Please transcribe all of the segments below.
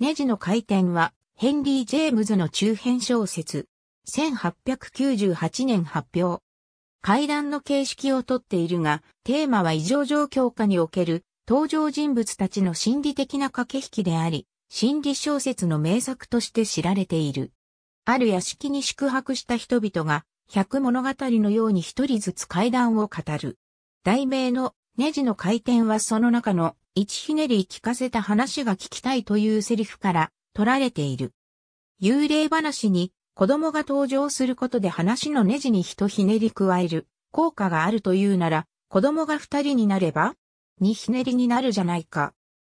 ネジの回転は、ヘンリー・ジェームズの中編小説。1898年発表。階段の形式をとっているが、テーマは異常状況下における登場人物たちの心理的な駆け引きであり、心理小説の名作として知られている。ある屋敷に宿泊した人々が、百物語のように一人ずつ階段を語る。題名のネジの回転はその中の一ひねり聞かせた話が聞きたいというセリフから取られている。幽霊話に子供が登場することで話のネジに一ひねり加える効果があるというなら子供が二人になれば二ひねりになるじゃないか。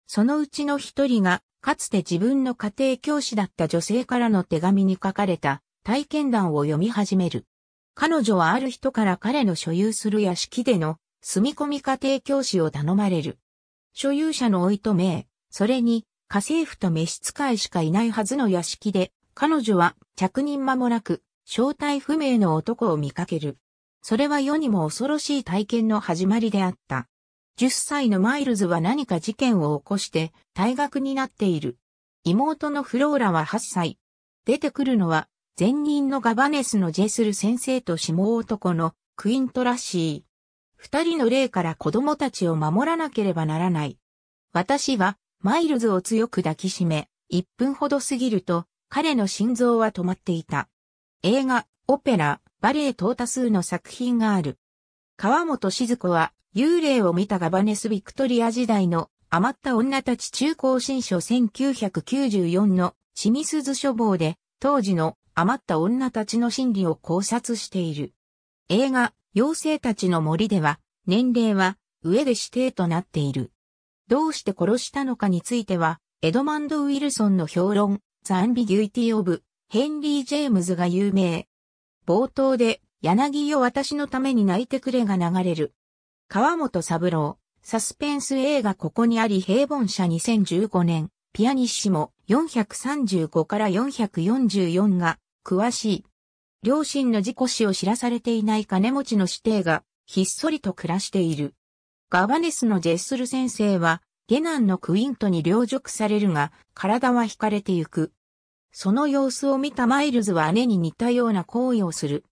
そのうちの一人がかつて自分の家庭教師だった女性からの手紙に書かれた体験談を読み始める。彼女はある人から彼の所有する屋敷での住み込み家庭教師を頼まれる。所有者の老いと名、それに家政婦と召使いしかいないはずの屋敷で、彼女は着任間もなく、正体不明の男を見かける。それは世にも恐ろしい体験の始まりであった。10歳のマイルズは何か事件を起こして退学になっている。妹のフローラは8歳。出てくるのは前任のガバネスのジェスル先生と下男のクイントラしシー。二人の霊から子供たちを守らなければならない。私は、マイルズを強く抱きしめ、一分ほど過ぎると、彼の心臓は止まっていた。映画、オペラ、バレエ等多数の作品がある。川本静子は、幽霊を見たガバネス・ビクトリア時代の余った女たち中高新書1994の清水ズ書房で当時の余った女たちの心理を考察している。映画妖精たちの森では、年齢は上で指定となっている。どうして殺したのかについては、エドマンド・ウィルソンの評論、ザ・アンビギュイティ・オブ・ヘンリー・ジェームズが有名。冒頭で、柳よ私のために泣いてくれが流れる。川本三郎、サスペンス映画ここにあり平凡社2015年、ピアニッシモ435から444が詳しい両親の事故死を知らされていない金持ちの子弟が、ひっそりと暮らしている。ガバネスのジェッスル先生は、下男のクイントに凌辱されるが、体は惹かれてゆく。その様子を見たマイルズは姉に似たような行為をする。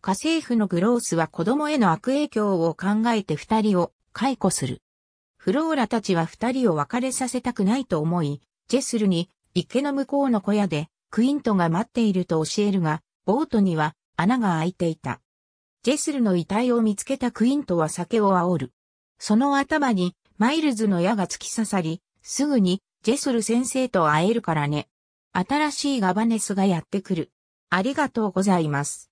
家政婦のグロースは子供への悪影響を考えて二人を解雇する。フローラたちは二人を別れさせたくないと思い、ジェスルに池の向こうの小屋でクイントが待っていると教えるが、ボートには穴が開いていた。ジェスルの遺体を見つけたクイントは酒を煽る。その頭にマイルズの矢が突き刺さり、すぐにジェスル先生と会えるからね。新しいガバネスがやってくる。ありがとうございます。